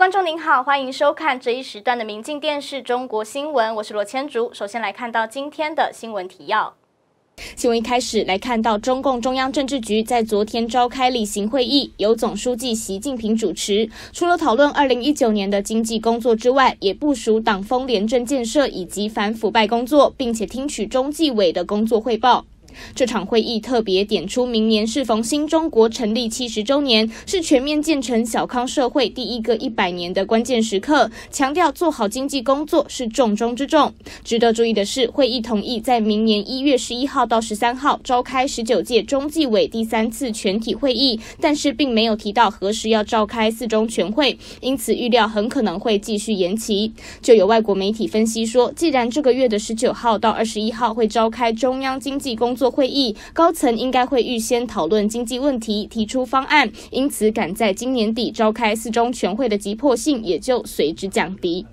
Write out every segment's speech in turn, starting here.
观众您好，欢迎收看这一时段的《明镜电视中国新闻》，我是罗千竹。首先来看到今天的新闻提要。新闻一开始来看到，中共中央政治局在昨天召开例行会议，由总书记习近平主持。除了讨论二零一九年的经济工作之外，也部署党风廉政建设以及反腐败工作，并且听取中纪委的工作汇报。这场会议特别点出，明年适逢新中国成立七十周年，是全面建成小康社会第一个一百年的关键时刻，强调做好经济工作是重中之重。值得注意的是，会议同意在明年一月十一号到十三号召开十九届中纪委第三次全体会议，但是并没有提到何时要召开四中全会，因此预料很可能会继续延期。就有外国媒体分析说，既然这个月的十九号到二十一号会召开中央经济工作。会议高层应该会预先讨论经济问题，提出方案，因此赶在今年底召开四中全会的急迫性也就随之降低。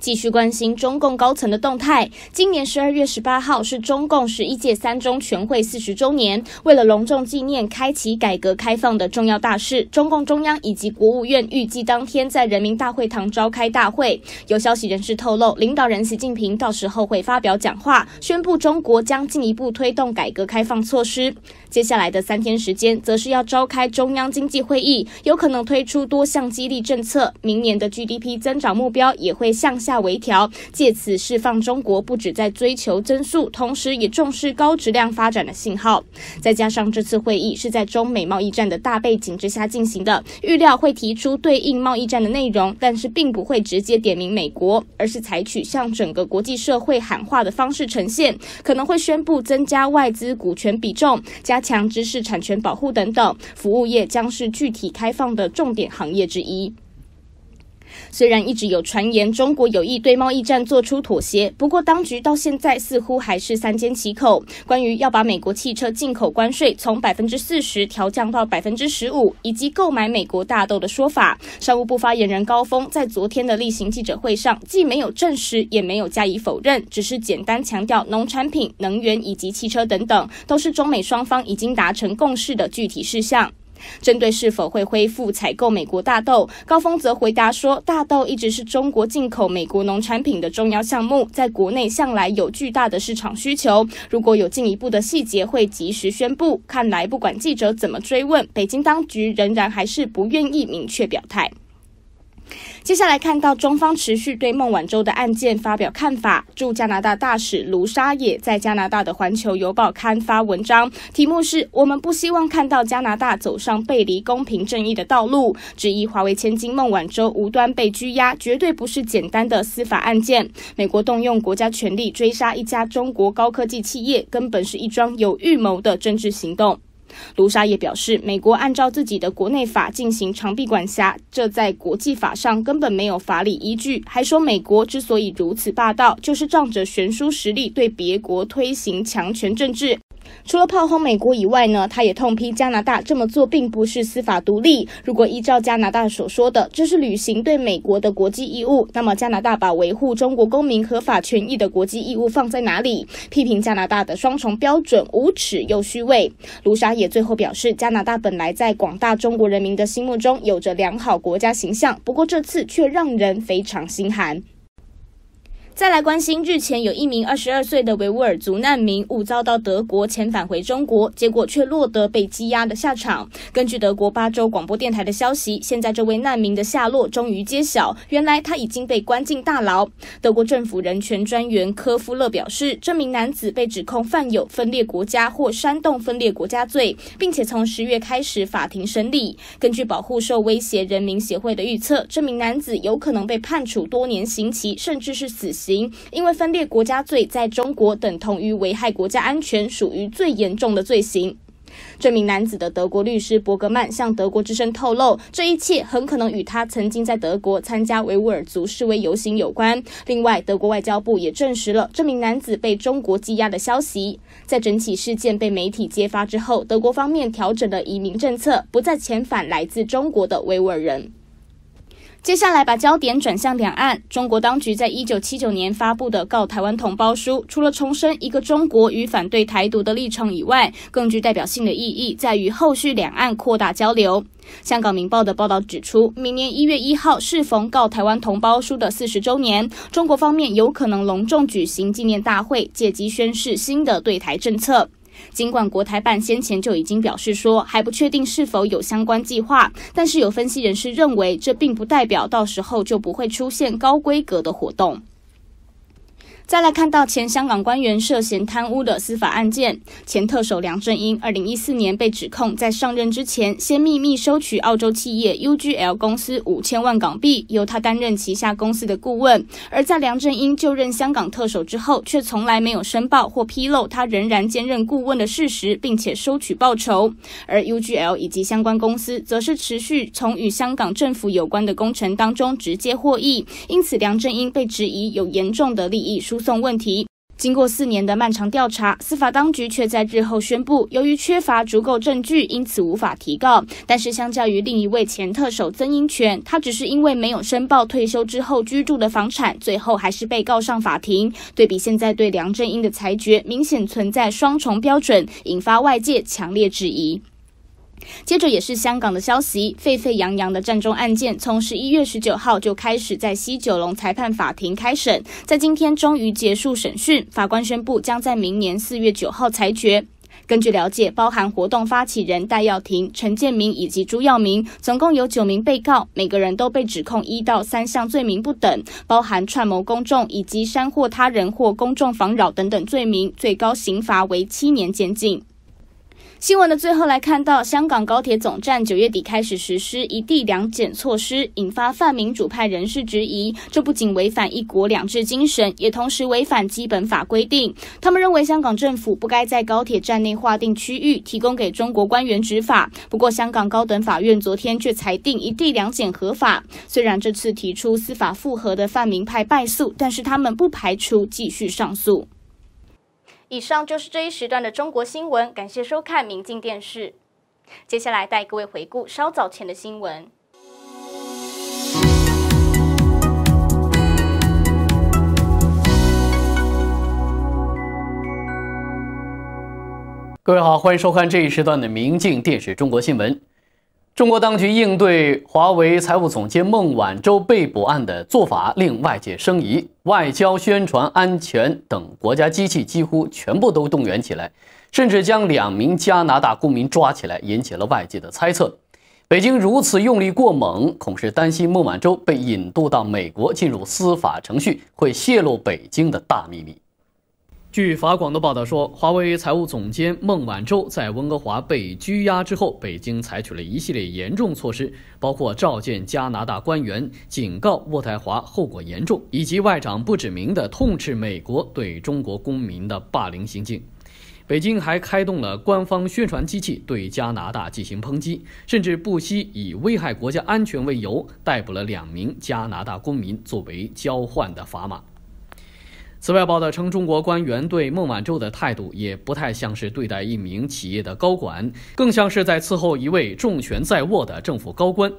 继续关心中共高层的动态。今年十二月十八号是中共十一届三中全会四十周年，为了隆重纪念开启改革开放的重要大事，中共中央以及国务院预计当天在人民大会堂召开大会。有消息人士透露，领导人习近平到时候会发表讲话，宣布中国将进一步推动改革开放措施。接下来的三天时间，则是要召开中央经济会议，有可能推出多项激励政策。明年的 GDP 增长目标也会向下。下微调，借此释放中国不只在追求增速，同时也重视高质量发展的信号。再加上这次会议是在中美贸易战的大背景之下进行的，预料会提出对应贸易战的内容，但是并不会直接点名美国，而是采取向整个国际社会喊话的方式呈现。可能会宣布增加外资股权比重，加强知识产权保护等等。服务业将是具体开放的重点行业之一。虽然一直有传言中国有意对贸易战做出妥协，不过当局到现在似乎还是三缄其口。关于要把美国汽车进口关税从百分之四十调降到百分之十五，以及购买美国大豆的说法，商务部发言人高峰在昨天的例行记者会上既没有证实，也没有加以否认，只是简单强调，农产品、能源以及汽车等等，都是中美双方已经达成共识的具体事项。针对是否会恢复采购美国大豆，高峰则回答说：“大豆一直是中国进口美国农产品的重要项目，在国内向来有巨大的市场需求。如果有进一步的细节，会及时宣布。看来，不管记者怎么追问，北京当局仍然还是不愿意明确表态。”接下来看到中方持续对孟晚舟的案件发表看法，驻加拿大大使卢沙也在加拿大的《环球邮报》刊发文章，题目是“我们不希望看到加拿大走上背离公平正义的道路”，质疑华为千金孟晚舟无端被拘押，绝对不是简单的司法案件。美国动用国家权力追杀一家中国高科技企业，根本是一桩有预谋的政治行动。卢沙也表示，美国按照自己的国内法进行长臂管辖，这在国际法上根本没有法理依据。还说，美国之所以如此霸道，就是仗着悬殊实力对别国推行强权政治。除了炮轰美国以外呢，他也痛批加拿大这么做并不是司法独立。如果依照加拿大所说的这是履行对美国的国际义务，那么加拿大把维护中国公民合法权益的国际义务放在哪里？批评加拿大的双重标准无耻又虚伪。卢沙也最后表示，加拿大本来在广大中国人民的心目中有着良好国家形象，不过这次却让人非常心寒。再来关心，日前有一名二十二岁的维吾尔族难民误遭到德国遣返回中国，结果却落得被羁押的下场。根据德国巴州广播电台的消息，现在这位难民的下落终于揭晓，原来他已经被关进大牢。德国政府人权专员科夫勒表示，这名男子被指控犯有分裂国家或煽动分裂国家罪，并且从十月开始法庭审理。根据保护受威胁人民协会的预测，这名男子有可能被判处多年刑期，甚至是死刑。因为分裂国家罪在中国等同于危害国家安全，属于最严重的罪行。这名男子的德国律师伯格曼向德国之声透露，这一切很可能与他曾经在德国参加维吾尔族示威游行有关。另外，德国外交部也证实了这名男子被中国羁押的消息。在整起事件被媒体揭发之后，德国方面调整了移民政策，不再遣返来自中国的维吾尔人。接下来，把焦点转向两岸。中国当局在一九七九年发布的《告台湾同胞书》，除了重申一个中国与反对台独的立场以外，更具代表性的意义在于后续两岸扩大交流。香港《明报》的报道指出，明年一月一号适逢《告台湾同胞书》的四十周年，中国方面有可能隆重举行纪念大会，借机宣示新的对台政策。尽管国台办先前就已经表示说还不确定是否有相关计划，但是有分析人士认为，这并不代表到时候就不会出现高规格的活动。再来看到前香港官员涉嫌贪污的司法案件，前特首梁振英二零一四年被指控在上任之前，先秘密收取澳洲企业 U G L 公司五千万港币，由他担任旗下公司的顾问。而在梁振英就任香港特首之后，却从来没有申报或披露他仍然兼任顾问的事实，并且收取报酬。而 U G L 以及相关公司则是持续从与香港政府有关的工程当中直接获益，因此梁振英被质疑有严重的利益输。诉讼问题，经过四年的漫长调查，司法当局却在日后宣布，由于缺乏足够证据，因此无法提告。但是相较于另一位前特首曾荫权，他只是因为没有申报退休之后居住的房产，最后还是被告上法庭。对比现在对梁振英的裁决，明显存在双重标准，引发外界强烈质疑。接着也是香港的消息，沸沸扬扬的战中案件从十一月十九号就开始在西九龙裁判法庭开审，在今天终于结束审讯，法官宣布将在明年四月九号裁决。根据了解，包含活动发起人戴耀廷、陈建明以及朱耀明，总共有九名被告，每个人都被指控一到三项罪名不等，包含串谋公众以及煽惑他人或公众妨扰等等罪名，最高刑罚为七年监禁。新闻的最后来看到，香港高铁总站九月底开始实施一地两检措施，引发泛民主派人士质疑，这不仅违反一国两制精神，也同时违反基本法规定。他们认为香港政府不该在高铁站内划定区域，提供给中国官员执法。不过，香港高等法院昨天却裁定一地两检合法。虽然这次提出司法复核的泛民派败诉，但是他们不排除继续上诉。以上就是这一时段的中国新闻，感谢收看《明镜电视》。接下来带各位回顾稍早前的新闻。各位好，欢迎收看这一时段的《明镜电视》中国新闻。中国当局应对华为财务总监孟晚舟被捕案的做法令外界生疑，外交、宣传、安全等国家机器几乎全部都动员起来，甚至将两名加拿大公民抓起来，引起了外界的猜测。北京如此用力过猛，恐是担心孟晚舟被引渡到美国进入司法程序会泄露北京的大秘密。据法广的报道说，华为财务总监孟晚舟在温哥华被拘押之后，北京采取了一系列严重措施，包括召见加拿大官员、警告渥太华后果严重，以及外长不指名的痛斥美国对中国公民的霸凌行径。北京还开动了官方宣传机器对加拿大进行抨击，甚至不惜以危害国家安全为由逮捕了两名加拿大公民作为交换的砝码。此外，报道称，中国官员对孟晚舟的态度也不太像是对待一名企业的高管，更像是在伺候一位重权在握的政府高官。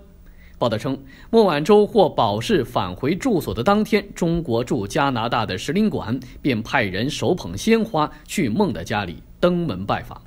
报道称，孟晚舟获保释返回住所的当天，中国驻加拿大的使领馆便派人手捧鲜花去孟的家里登门拜访。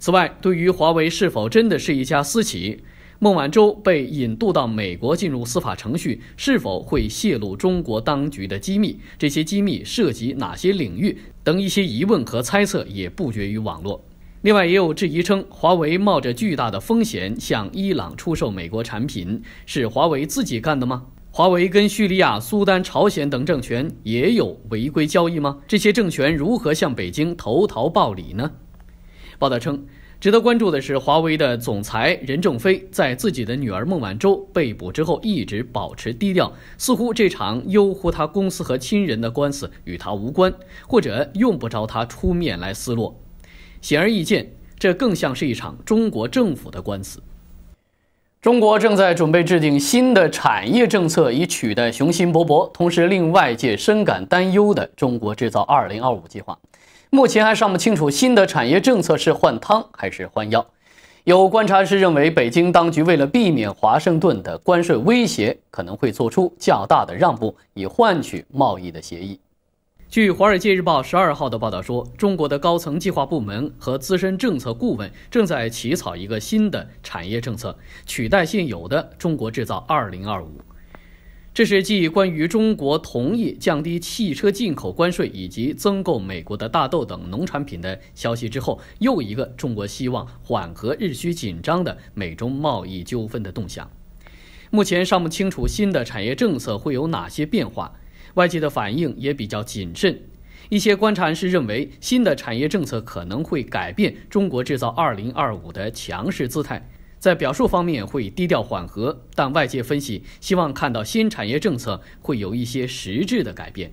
此外，对于华为是否真的是一家私企，孟晚舟被引渡到美国进入司法程序，是否会泄露中国当局的机密？这些机密涉及哪些领域？等一些疑问和猜测也不绝于网络。另外，也有质疑称，华为冒着巨大的风险向伊朗出售美国产品，是华为自己干的吗？华为跟叙利亚、苏丹、朝鲜等政权也有违规交易吗？这些政权如何向北京投桃报李呢？报道称。值得关注的是，华为的总裁任正非在自己的女儿孟晚舟被捕之后，一直保持低调，似乎这场攸乎他公司和亲人的官司与他无关，或者用不着他出面来撕落。显而易见，这更像是一场中国政府的官司。中国正在准备制定新的产业政策，以取代雄心勃勃，同时令外界深感担忧的“中国制造 2025” 计划。目前还尚不清楚新的产业政策是换汤还是换药。有观察师认为，北京当局为了避免华盛顿的关税威胁，可能会做出较大的让步，以换取贸易的协议。据《华尔街日报》十二号的报道说，中国的高层计划部门和资深政策顾问正在起草一个新的产业政策，取代现有的《中国制造二零二五》。这是继关于中国同意降低汽车进口关税以及增购美国的大豆等农产品的消息之后，又一个中国希望缓和日趋紧张的美中贸易纠纷的动向。目前尚不清楚新的产业政策会有哪些变化，外界的反应也比较谨慎。一些观察人士认为，新的产业政策可能会改变中国制造2025的强势姿态。在表述方面会低调缓和，但外界分析希望看到新产业政策会有一些实质的改变。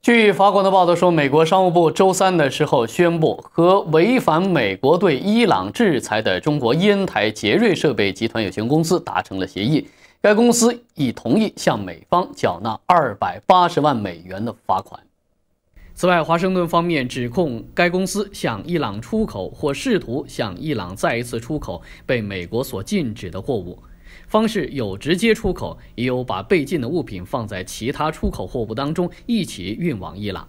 据法国的报道说，美国商务部周三的时候宣布，和违反美国对伊朗制裁的中国烟台杰瑞设备集团有限公司达成了协议，该公司已同意向美方缴纳二百八十万美元的罚款。此外，华盛顿方面指控该公司向伊朗出口或试图向伊朗再一次出口被美国所禁止的货物，方式有直接出口，也有把被禁的物品放在其他出口货物当中一起运往伊朗。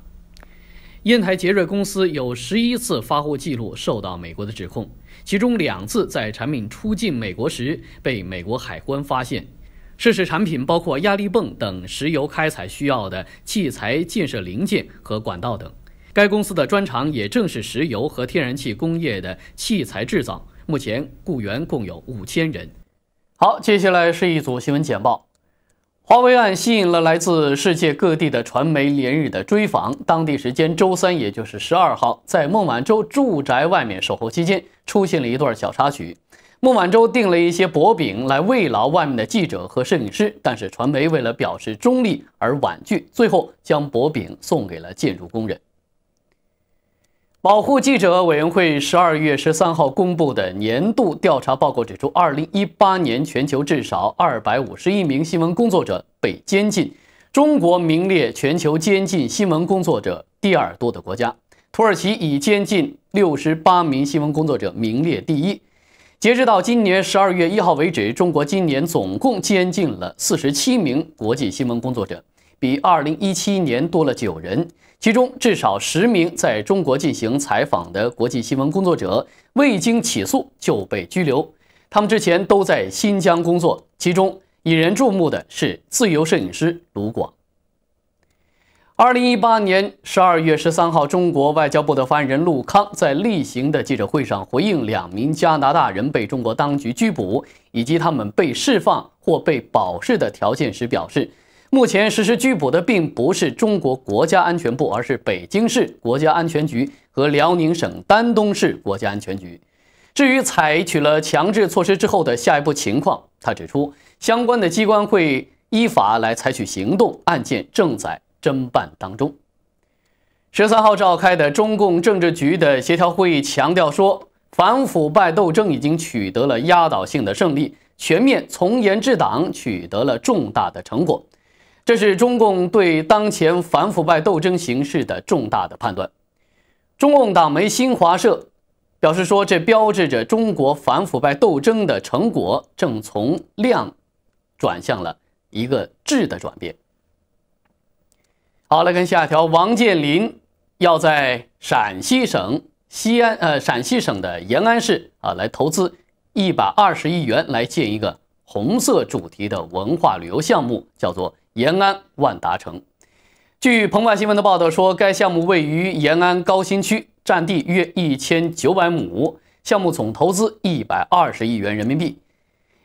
烟台杰瑞公司有十一次发货记录受到美国的指控，其中两次在产品出境美国时被美国海关发现。涉事产品包括压力泵等石油开采需要的器材、建设零件和管道等。该公司的专长也正是石油和天然气工业的器材制造。目前雇员共有五千人。好，接下来是一组新闻简报。华为案吸引了来自世界各地的传媒连日的追访。当地时间周三，也就是十二号，在孟晚舟住宅外面守候期间，出现了一段小插曲。孟晚舟订了一些薄饼来慰劳外面的记者和摄影师，但是传媒为了表示中立而婉拒，最后将薄饼送给了建筑工人。保护记者委员会十二月十三号公布的年度调查报告指出，二零一八年全球至少二百五十一名新闻工作者被监禁，中国名列全球监禁新闻工作者第二多的国家，土耳其已监禁六十八名新闻工作者，名列第一。截止到今年十二月一号为止，中国今年总共监禁了四十七名国际新闻工作者，比二零一七年多了九人。其中至少十名在中国进行采访的国际新闻工作者未经起诉就被拘留，他们之前都在新疆工作。其中引人注目的是自由摄影师卢广。二零一八年十二月十三号，中国外交部的发言人陆康在例行的记者会上回应两名加拿大人被中国当局拘捕以及他们被释放或被保释的条件时表示，目前实施拘捕的并不是中国国家安全部，而是北京市国家安全局和辽宁省丹东市国家安全局。至于采取了强制措施之后的下一步情况，他指出，相关的机关会依法来采取行动，案件正在。侦办当中，十三号召开的中共政治局的协调会议强调说，反腐败斗争已经取得了压倒性的胜利，全面从严治党取得了重大的成果。这是中共对当前反腐败斗争形势的重大的判断。中共党媒新华社表示说，这标志着中国反腐败斗争的成果正从量转向了一个质的转变。好，来看下一条。王健林要在陕西省西安呃，陕西省的延安市啊，来投资一百二十亿元来建一个红色主题的文化旅游项目，叫做延安万达城。据澎湃新闻的报道说，该项目位于延安高新区，占地约一千九百亩，项目总投资一百二十亿元人民币。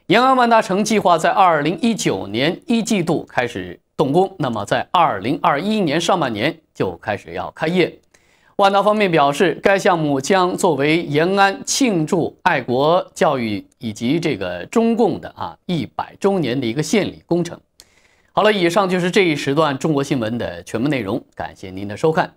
延安万达城计划在二零一九年一季度开始。动工，那么在二零二一年上半年就开始要开业。万达方面表示，该项目将作为延安庆祝爱国教育以及这个中共的啊一百周年的一个献礼工程。好了，以上就是这一时段中国新闻的全部内容，感谢您的收看。